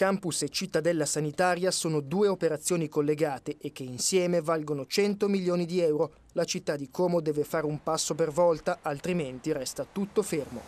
Campus e cittadella sanitaria sono due operazioni collegate e che insieme valgono 100 milioni di euro. La città di Como deve fare un passo per volta, altrimenti resta tutto fermo.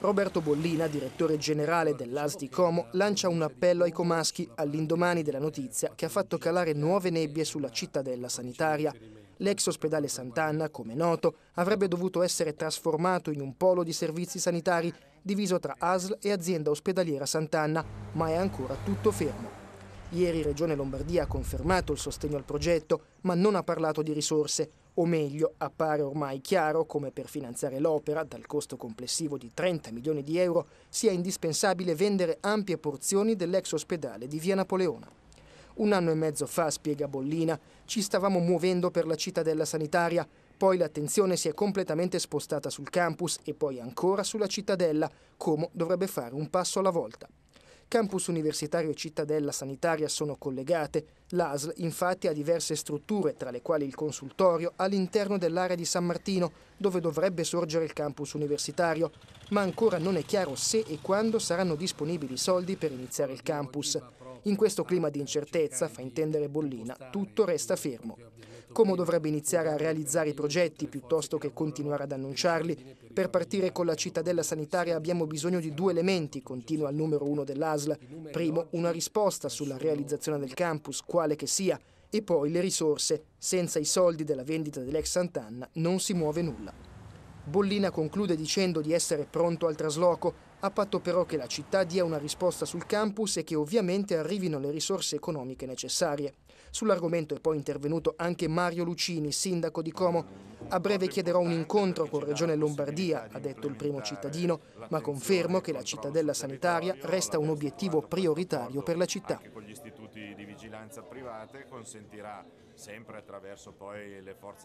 Roberto Bollina, direttore generale dell'AS di Como, lancia un appello ai comaschi all'indomani della notizia che ha fatto calare nuove nebbie sulla cittadella sanitaria. L'ex ospedale Sant'Anna, come noto, avrebbe dovuto essere trasformato in un polo di servizi sanitari diviso tra ASL e azienda ospedaliera Sant'Anna, ma è ancora tutto fermo. Ieri Regione Lombardia ha confermato il sostegno al progetto, ma non ha parlato di risorse, o meglio, appare ormai chiaro come per finanziare l'opera, dal costo complessivo di 30 milioni di euro, sia indispensabile vendere ampie porzioni dell'ex ospedale di Via Napoleona. Un anno e mezzo fa, spiega Bollina, ci stavamo muovendo per la cittadella sanitaria, poi l'attenzione si è completamente spostata sul campus e poi ancora sulla cittadella, come dovrebbe fare un passo alla volta. Campus universitario e cittadella sanitaria sono collegate. L'ASL infatti ha diverse strutture, tra le quali il consultorio, all'interno dell'area di San Martino, dove dovrebbe sorgere il campus universitario, ma ancora non è chiaro se e quando saranno disponibili i soldi per iniziare il campus. In questo clima di incertezza, fa intendere Bollina, tutto resta fermo. Como dovrebbe iniziare a realizzare i progetti piuttosto che continuare ad annunciarli? Per partire con la cittadella sanitaria abbiamo bisogno di due elementi, continua il numero uno dell'ASL. Primo, una risposta sulla realizzazione del campus, quale che sia, e poi le risorse. Senza i soldi della vendita dell'ex Sant'Anna non si muove nulla. Bollina conclude dicendo di essere pronto al trasloco, a patto però che la città dia una risposta sul campus e che ovviamente arrivino le risorse economiche necessarie. Sull'argomento è poi intervenuto anche Mario Lucini, sindaco di Como. A breve chiederò un incontro con Regione Lombardia, ha detto il primo cittadino, ma confermo che la cittadella sanitaria resta un obiettivo prioritario per la città. Anche con gli istituti di vigilanza private consentirà sempre attraverso poi le forze